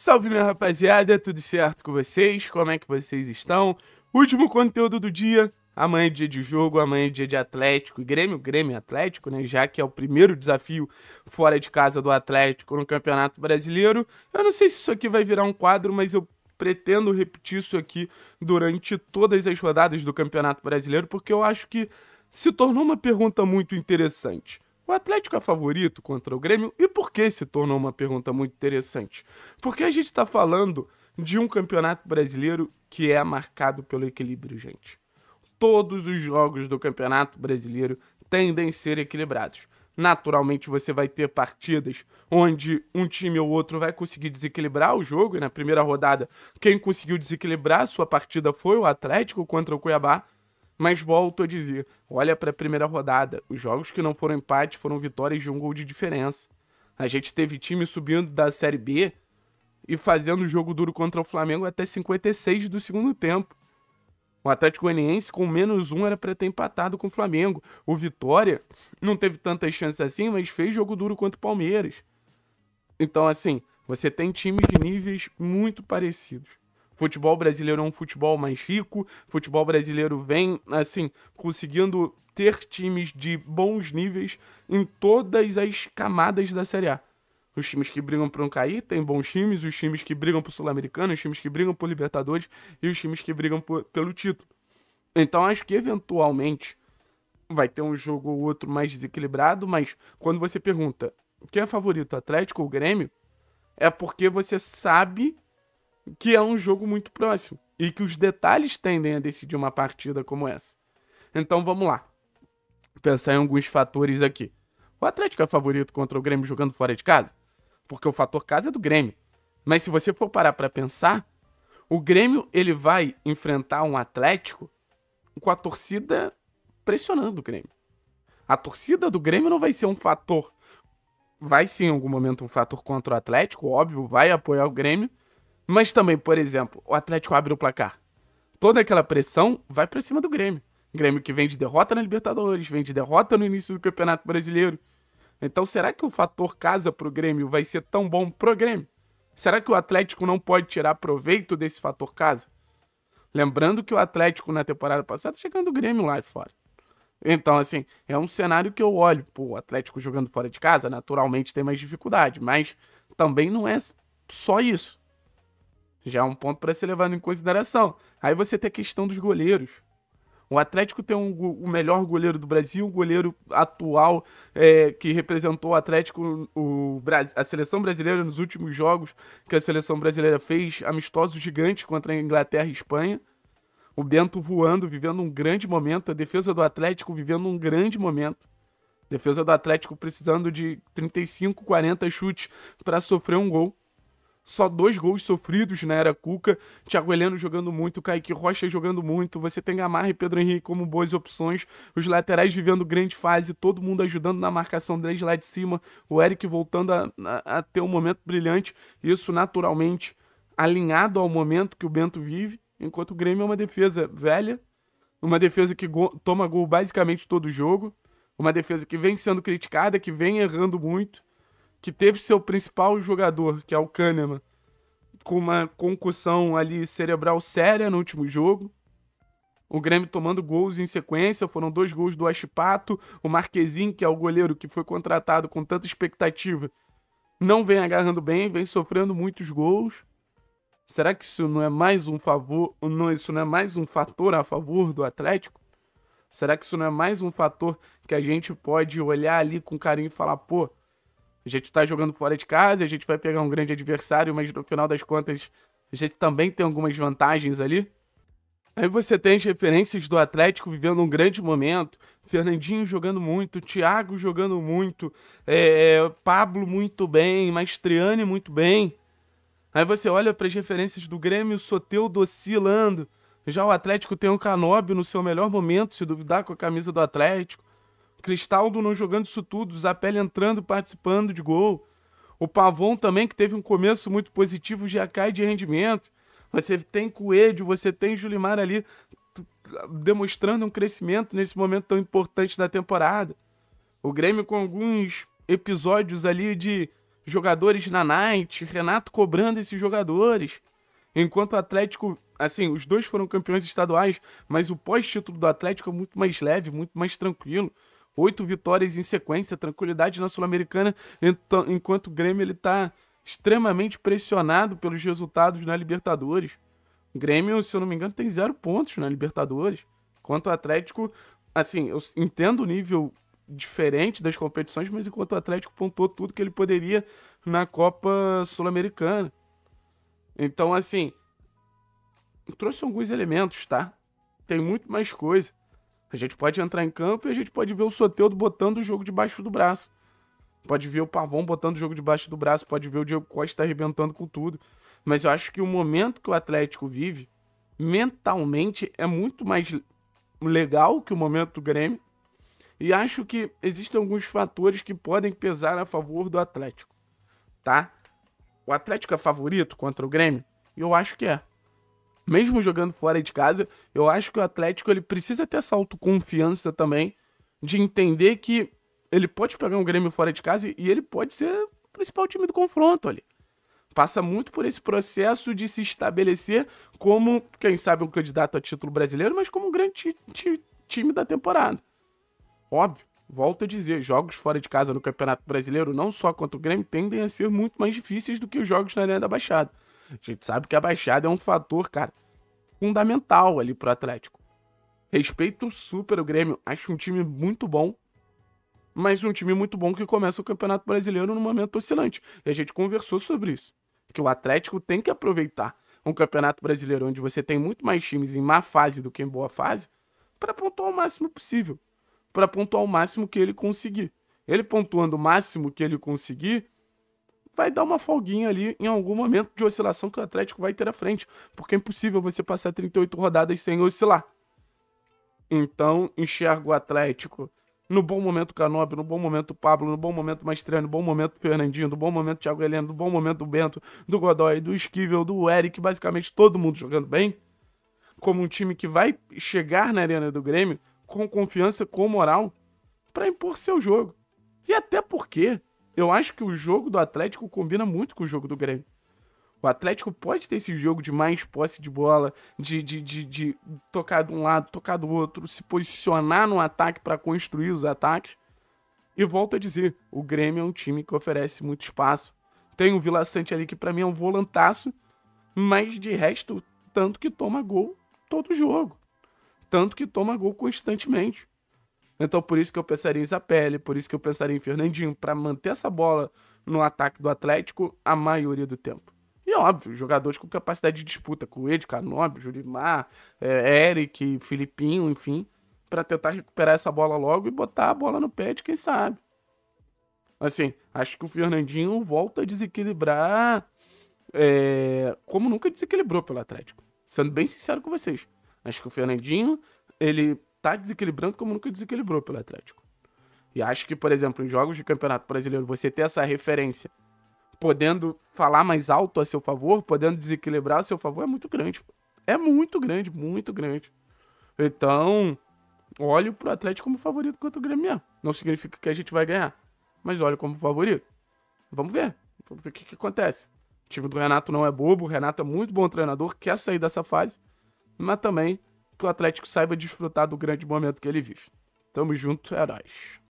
Salve minha rapaziada, tudo certo com vocês? Como é que vocês estão? Último conteúdo do dia. Amanhã é dia de jogo, amanhã é dia de Atlético e Grêmio, Grêmio Atlético, né? Já que é o primeiro desafio fora de casa do Atlético no Campeonato Brasileiro. Eu não sei se isso aqui vai virar um quadro, mas eu pretendo repetir isso aqui durante todas as rodadas do Campeonato Brasileiro, porque eu acho que se tornou uma pergunta muito interessante. O Atlético é favorito contra o Grêmio? E por que se tornou uma pergunta muito interessante? Porque a gente está falando de um campeonato brasileiro que é marcado pelo equilíbrio, gente. Todos os jogos do campeonato brasileiro tendem a ser equilibrados. Naturalmente, você vai ter partidas onde um time ou outro vai conseguir desequilibrar o jogo. E na primeira rodada, quem conseguiu desequilibrar a sua partida foi o Atlético contra o Cuiabá. Mas volto a dizer, olha para a primeira rodada, os jogos que não foram empate foram vitórias de um gol de diferença. A gente teve time subindo da Série B e fazendo jogo duro contra o Flamengo até 56 do segundo tempo. O Atlético Goianiense com menos um era para ter empatado com o Flamengo. O Vitória não teve tantas chances assim, mas fez jogo duro contra o Palmeiras. Então, assim, você tem times de níveis muito parecidos futebol brasileiro é um futebol mais rico, futebol brasileiro vem, assim, conseguindo ter times de bons níveis em todas as camadas da Série A. Os times que brigam para não cair têm bons times, os times que brigam para o Sul-Americano, os times que brigam por Libertadores e os times que brigam por, pelo título. Então acho que eventualmente vai ter um jogo ou outro mais desequilibrado, mas quando você pergunta quem é favorito, Atlético ou Grêmio, é porque você sabe que é um jogo muito próximo e que os detalhes tendem a decidir uma partida como essa. Então vamos lá. Pensar em alguns fatores aqui. O Atlético é favorito contra o Grêmio jogando fora de casa? Porque o fator casa é do Grêmio. Mas se você for parar para pensar, o Grêmio ele vai enfrentar um Atlético com a torcida pressionando o Grêmio. A torcida do Grêmio não vai ser um fator vai ser em algum momento um fator contra o Atlético, óbvio, vai apoiar o Grêmio, mas também, por exemplo, o Atlético abre o placar. Toda aquela pressão vai para cima do Grêmio. Grêmio que vem de derrota na Libertadores, vem de derrota no início do Campeonato Brasileiro. Então, será que o fator casa pro Grêmio vai ser tão bom pro Grêmio? Será que o Atlético não pode tirar proveito desse fator casa? Lembrando que o Atlético na temporada passada tá chegando o Grêmio lá fora. Então, assim, é um cenário que eu olho. Pô, o Atlético jogando fora de casa, naturalmente tem mais dificuldade, mas também não é só isso. Já é um ponto para ser levado em consideração. Aí você tem a questão dos goleiros. O Atlético tem um, o melhor goleiro do Brasil, o goleiro atual é, que representou o Atlético, o, a seleção brasileira nos últimos jogos que a seleção brasileira fez, amistosos gigantes contra a Inglaterra e a Espanha. O Bento voando, vivendo um grande momento, a defesa do Atlético vivendo um grande momento. Defesa do Atlético precisando de 35, 40 chutes para sofrer um gol só dois gols sofridos na né? era Cuca. Thiago Heleno jogando muito, Kaique Rocha jogando muito. Você tem Gamarra e Pedro Henrique como boas opções. Os laterais vivendo grande fase, todo mundo ajudando na marcação desde lá de cima. O Eric voltando a, a, a ter um momento brilhante. Isso naturalmente alinhado ao momento que o Bento vive. Enquanto o Grêmio é uma defesa velha, uma defesa que go toma gol basicamente todo jogo, uma defesa que vem sendo criticada, que vem errando muito, que teve seu principal jogador, que é o Kahneman, com uma concussão ali cerebral séria no último jogo. O Grêmio tomando gols em sequência, foram dois gols do Ashpato, o Marquezin, que é o goleiro que foi contratado com tanta expectativa, não vem agarrando bem, vem sofrendo muitos gols. Será que isso não é mais um favor, não, isso não é mais um fator a favor do Atlético? Será que isso não é mais um fator que a gente pode olhar ali com carinho e falar, pô, a gente está jogando fora de casa, a gente vai pegar um grande adversário, mas no final das contas a gente também tem algumas vantagens ali. Aí você tem as referências do Atlético vivendo um grande momento, Fernandinho jogando muito, Thiago jogando muito, é, Pablo muito bem, Maestriani muito bem. Aí você olha para as referências do Grêmio, Soteldo oscilando. Já o Atlético tem um Canóbio no seu melhor momento, se duvidar com a camisa do Atlético. Cristaldo não jogando isso tudo, Zapelli entrando, participando de gol. O Pavon também, que teve um começo muito positivo, já cai de rendimento. Você tem Coelho, você tem Julimar ali demonstrando um crescimento nesse momento tão importante da temporada. O Grêmio com alguns episódios ali de jogadores na night, Renato cobrando esses jogadores. Enquanto o Atlético, assim, os dois foram campeões estaduais, mas o pós-título do Atlético é muito mais leve, muito mais tranquilo. Oito vitórias em sequência, tranquilidade na Sul-Americana, então, enquanto o Grêmio ele tá extremamente pressionado pelos resultados na Libertadores. O Grêmio, se eu não me engano, tem zero pontos na Libertadores. Quanto ao Atlético, assim, eu entendo o nível diferente das competições, mas enquanto o Atlético pontuou tudo que ele poderia na Copa Sul-Americana. Então, assim, trouxe alguns elementos, tá? Tem muito mais coisa. A gente pode entrar em campo e a gente pode ver o Soteldo botando o jogo debaixo do braço. Pode ver o Pavão botando o jogo debaixo do braço, pode ver o Diego Costa arrebentando com tudo. Mas eu acho que o momento que o Atlético vive, mentalmente, é muito mais legal que o momento do Grêmio. E acho que existem alguns fatores que podem pesar a favor do Atlético, tá? O Atlético é favorito contra o Grêmio? Eu acho que é mesmo jogando fora de casa. Eu acho que o Atlético ele precisa ter essa autoconfiança também de entender que ele pode pegar um Grêmio fora de casa e ele pode ser o principal time do confronto ali. Passa muito por esse processo de se estabelecer como, quem sabe, um candidato a título brasileiro, mas como um grande time da temporada. Óbvio, volto a dizer, jogos fora de casa no Campeonato Brasileiro, não só contra o Grêmio, tendem a ser muito mais difíceis do que os jogos na Arena da Baixada. A gente sabe que a baixada é um fator, cara, fundamental ali pro Atlético. Respeito super o Grêmio, acho um time muito bom, mas um time muito bom que começa o Campeonato Brasileiro num momento oscilante. E a gente conversou sobre isso, que o Atlético tem que aproveitar um Campeonato Brasileiro onde você tem muito mais times em má fase do que em boa fase, para pontuar o máximo possível, para pontuar o máximo que ele conseguir. Ele pontuando o máximo que ele conseguir, vai dar uma folguinha ali em algum momento de oscilação que o Atlético vai ter à frente, porque é impossível você passar 38 rodadas sem oscilar. Então, enxergo o Atlético no bom momento Canobi, no bom momento Pablo, no bom momento Mastriano, no bom momento Fernandinho, no bom momento Thiago Heleno, no bom momento Bento, do Godoy, do Esquivel, do Eric, basicamente todo mundo jogando bem, como um time que vai chegar na arena do Grêmio com confiança, com moral, para impor seu jogo. E até porque eu acho que o jogo do Atlético combina muito com o jogo do Grêmio. O Atlético pode ter esse jogo de mais posse de bola, de, de, de, de tocar de um lado, tocar do outro, se posicionar no ataque para construir os ataques. E volto a dizer, o Grêmio é um time que oferece muito espaço. Tem o Vila Sante ali que para mim é um volantaço, mas de resto, tanto que toma gol todo jogo. Tanto que toma gol constantemente. Então por isso que eu pensaria em Isapelli, por isso que eu pensaria em Fernandinho, para manter essa bola no ataque do Atlético a maioria do tempo. E óbvio, jogadores com capacidade de disputa, com Ed, Canobi, Julimar, é, Eric, Filipinho, enfim, para tentar recuperar essa bola logo e botar a bola no pé de quem sabe. Assim, acho que o Fernandinho volta a desequilibrar é, como nunca desequilibrou pelo Atlético. Sendo bem sincero com vocês. Acho que o Fernandinho, ele tá desequilibrando como nunca desequilibrou pelo Atlético. E acho que, por exemplo, em jogos de Campeonato Brasileiro, você ter essa referência, podendo falar mais alto a seu favor, podendo desequilibrar a seu favor, é muito grande. É muito grande, muito grande. Então, olho pro Atlético como favorito contra o Grêmio. Não significa que a gente vai ganhar, mas olho como favorito. Vamos ver. Vamos ver o que, que acontece. O time do Renato não é bobo, o Renato é muito bom treinador, quer sair dessa fase, mas também que o Atlético saiba desfrutar do grande momento que ele vive. Tamo junto, heróis. É